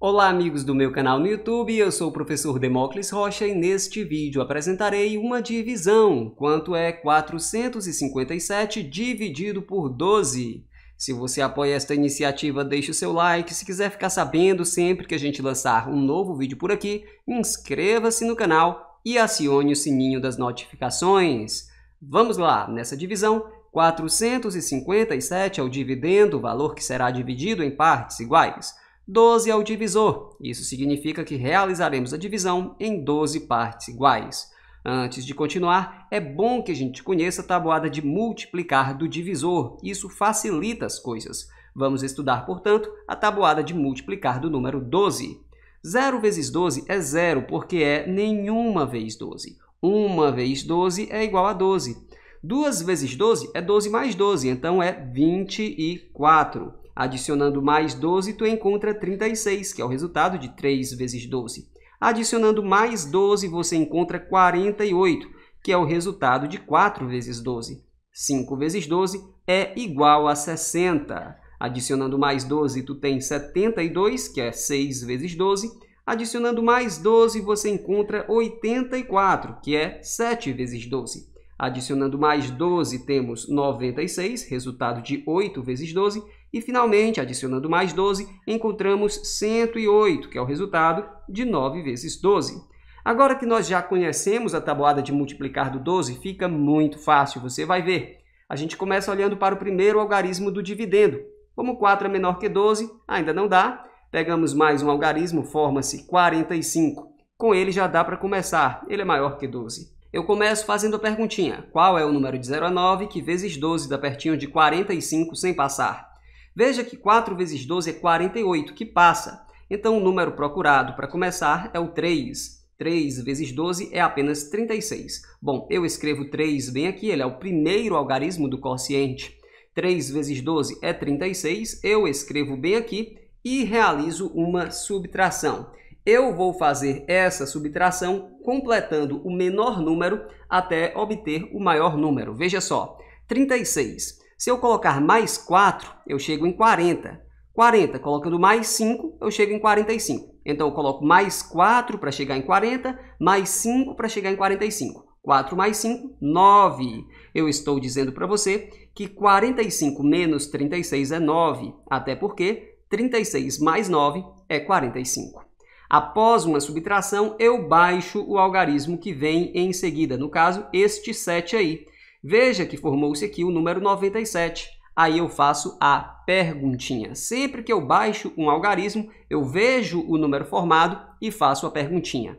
Olá amigos do meu canal no YouTube, eu sou o professor Demócles Rocha e neste vídeo apresentarei uma divisão, quanto é 457 dividido por 12. Se você apoia esta iniciativa, deixe o seu like, se quiser ficar sabendo sempre que a gente lançar um novo vídeo por aqui, inscreva-se no canal e acione o sininho das notificações. Vamos lá, nessa divisão, 457 é o dividendo, valor que será dividido em partes iguais. 12 é o divisor. Isso significa que realizaremos a divisão em 12 partes iguais. Antes de continuar, é bom que a gente conheça a tabuada de multiplicar do divisor. Isso facilita as coisas. Vamos estudar, portanto, a tabuada de multiplicar do número 12. 0 vezes 12 é zero, porque é nenhuma vez 12. 1 vezes 12 é igual a 12. 2 vezes 12 é 12 mais 12, então é 24. Adicionando mais 12, tu encontra 36, que é o resultado de 3 vezes 12. Adicionando mais 12, você encontra 48, que é o resultado de 4 vezes 12. 5 vezes 12 é igual a 60. Adicionando mais 12, tu tem 72, que é 6 vezes 12. Adicionando mais 12, você encontra 84, que é 7 vezes 12. Adicionando mais 12, temos 96, resultado de 8 vezes 12. E, finalmente, adicionando mais 12, encontramos 108, que é o resultado de 9 vezes 12. Agora que nós já conhecemos a tabuada de multiplicar do 12, fica muito fácil, você vai ver. A gente começa olhando para o primeiro algarismo do dividendo. Como 4 é menor que 12, ainda não dá. Pegamos mais um algarismo, forma-se 45. Com ele já dá para começar, ele é maior que 12. Eu começo fazendo a perguntinha: qual é o número de 0 a 9 que vezes 12 dá pertinho de 45 sem passar? Veja que 4 vezes 12 é 48, que passa. Então o número procurado para começar é o 3. 3 vezes 12 é apenas 36. Bom, eu escrevo 3 bem aqui, ele é o primeiro algarismo do quociente. 3 vezes 12 é 36, eu escrevo bem aqui e realizo uma subtração eu vou fazer essa subtração completando o menor número até obter o maior número. Veja só, 36. Se eu colocar mais 4, eu chego em 40. 40, colocando mais 5, eu chego em 45. Então, eu coloco mais 4 para chegar em 40, mais 5 para chegar em 45. 4 mais 5, 9. Eu estou dizendo para você que 45 menos 36 é 9, até porque 36 mais 9 é 45. Após uma subtração, eu baixo o algarismo que vem em seguida, no caso, este 7 aí. Veja que formou-se aqui o número 97. Aí eu faço a perguntinha. Sempre que eu baixo um algarismo, eu vejo o número formado e faço a perguntinha.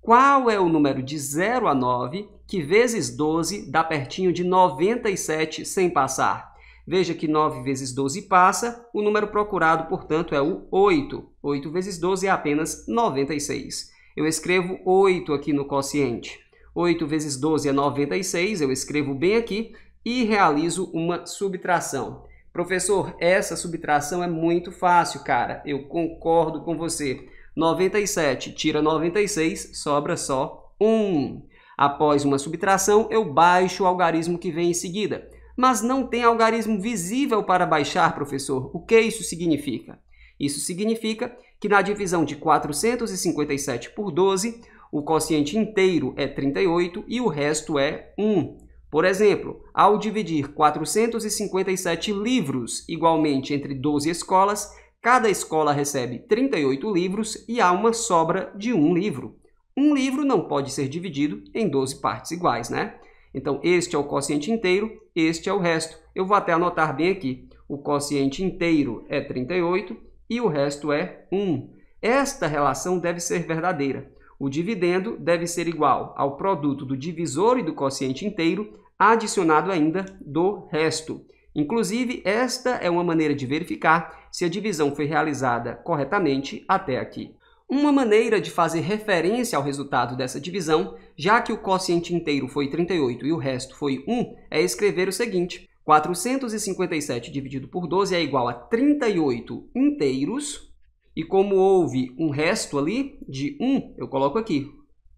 Qual é o número de 0 a 9 que vezes 12 dá pertinho de 97 sem passar? Veja que 9 vezes 12 passa, o número procurado, portanto, é o 8. 8 vezes 12 é apenas 96. Eu escrevo 8 aqui no quociente. 8 vezes 12 é 96, eu escrevo bem aqui e realizo uma subtração. Professor, essa subtração é muito fácil, cara. Eu concordo com você. 97 tira 96, sobra só 1. Após uma subtração, eu baixo o algarismo que vem em seguida mas não tem algarismo visível para baixar, professor. O que isso significa? Isso significa que na divisão de 457 por 12, o quociente inteiro é 38 e o resto é 1. Por exemplo, ao dividir 457 livros igualmente entre 12 escolas, cada escola recebe 38 livros e há uma sobra de um livro. Um livro não pode ser dividido em 12 partes iguais, né? Então, este é o quociente inteiro, este é o resto. Eu vou até anotar bem aqui. O quociente inteiro é 38 e o resto é 1. Esta relação deve ser verdadeira. O dividendo deve ser igual ao produto do divisor e do quociente inteiro, adicionado ainda do resto. Inclusive, esta é uma maneira de verificar se a divisão foi realizada corretamente até aqui. Uma maneira de fazer referência ao resultado dessa divisão, já que o quociente inteiro foi 38 e o resto foi 1, é escrever o seguinte: 457 dividido por 12 é igual a 38 inteiros, e como houve um resto ali de 1, eu coloco aqui,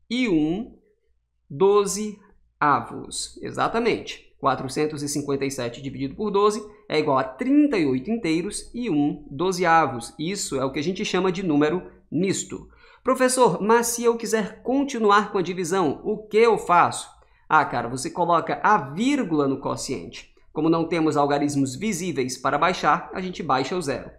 e 1, 12 avos. Exatamente. 457 dividido por 12 é igual a 38 inteiros e 1 12avos. Isso é o que a gente chama de número nisto. Professor, mas se eu quiser continuar com a divisão, o que eu faço? Ah, cara, você coloca a vírgula no quociente. Como não temos algarismos visíveis para baixar, a gente baixa o zero.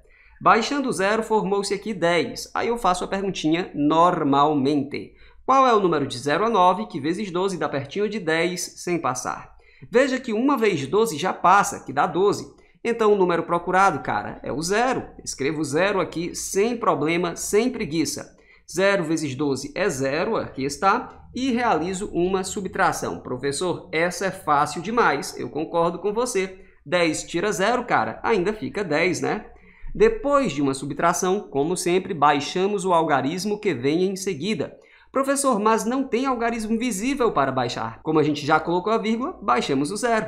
Baixando o zero, formou-se aqui 10. Aí eu faço a perguntinha normalmente. Qual é o número de 0 a 9, que vezes 12 dá pertinho de 10, sem passar? Veja que 1 vezes 12 já passa, que dá 12. Então, o número procurado, cara, é o zero. Escrevo zero aqui sem problema, sem preguiça. 0 vezes 12 é zero, aqui está, e realizo uma subtração. Professor, essa é fácil demais, eu concordo com você. 10 tira zero, cara, ainda fica 10, né? Depois de uma subtração, como sempre, baixamos o algarismo que vem em seguida. Professor, mas não tem algarismo visível para baixar. Como a gente já colocou a vírgula, baixamos o zero.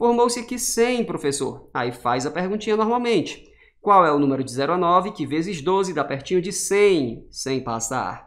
Formou-se aqui 100, professor. Aí faz a perguntinha normalmente. Qual é o número de 0 a 9 que vezes 12 dá pertinho de 100, sem passar?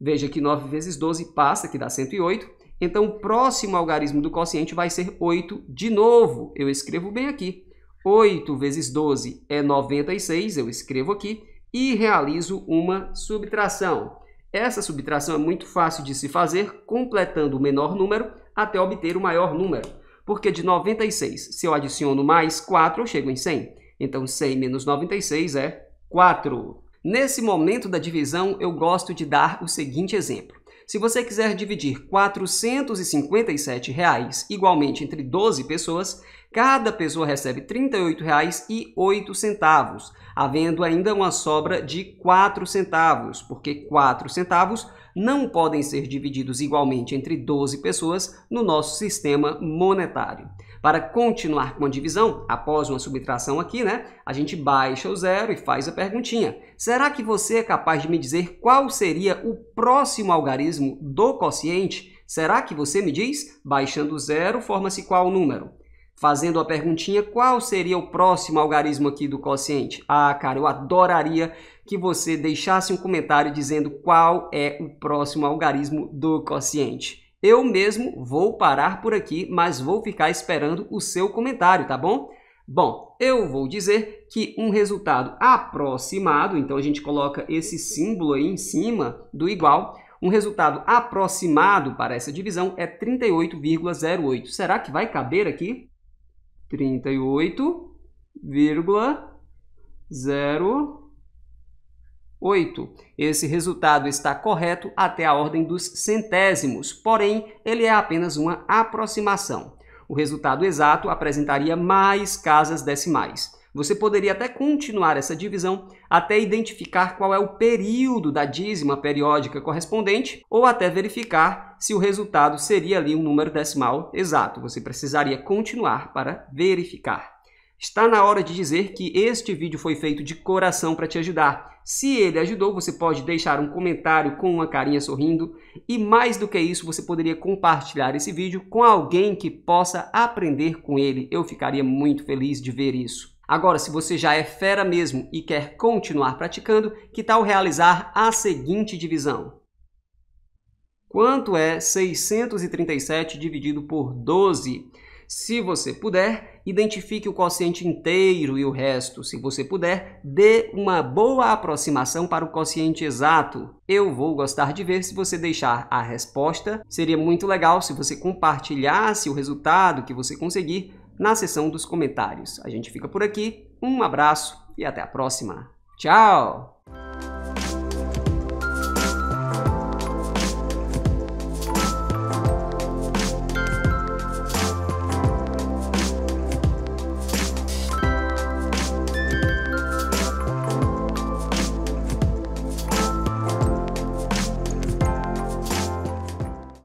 Veja que 9 vezes 12 passa, que dá 108. Então, o próximo algarismo do quociente vai ser 8 de novo. Eu escrevo bem aqui. 8 vezes 12 é 96, eu escrevo aqui, e realizo uma subtração. Essa subtração é muito fácil de se fazer, completando o menor número até obter o maior número porque de 96, se eu adiciono mais 4, eu chego em 100. Então, 100 menos 96 é 4. Nesse momento da divisão, eu gosto de dar o seguinte exemplo. Se você quiser dividir R$ 457 reais igualmente entre 12 pessoas, cada pessoa recebe R$ 38,08, havendo ainda uma sobra de 4 centavos, porque 4 centavos não podem ser divididos igualmente entre 12 pessoas no nosso sistema monetário. Para continuar com a divisão, após uma subtração aqui, né, a gente baixa o zero e faz a perguntinha. Será que você é capaz de me dizer qual seria o próximo algarismo do quociente? Será que você me diz? Baixando o zero, forma-se qual número? Fazendo a perguntinha, qual seria o próximo algarismo aqui do quociente? Ah, cara, eu adoraria que você deixasse um comentário dizendo qual é o próximo algarismo do quociente. Eu mesmo vou parar por aqui, mas vou ficar esperando o seu comentário, tá bom? Bom, eu vou dizer que um resultado aproximado, então a gente coloca esse símbolo aí em cima do igual, um resultado aproximado para essa divisão é 38,08. Será que vai caber aqui? 38,08. 8. Esse resultado está correto até a ordem dos centésimos, porém, ele é apenas uma aproximação. O resultado exato apresentaria mais casas decimais. Você poderia até continuar essa divisão até identificar qual é o período da dízima periódica correspondente ou até verificar se o resultado seria ali um número decimal exato. Você precisaria continuar para verificar. Está na hora de dizer que este vídeo foi feito de coração para te ajudar. Se ele ajudou, você pode deixar um comentário com uma carinha sorrindo e mais do que isso, você poderia compartilhar esse vídeo com alguém que possa aprender com ele. Eu ficaria muito feliz de ver isso. Agora, se você já é fera mesmo e quer continuar praticando, que tal realizar a seguinte divisão? Quanto é 637 dividido por 12? Se você puder, identifique o quociente inteiro e o resto. Se você puder, dê uma boa aproximação para o quociente exato. Eu vou gostar de ver se você deixar a resposta. Seria muito legal se você compartilhasse o resultado que você conseguir na seção dos comentários. A gente fica por aqui. Um abraço e até a próxima. Tchau!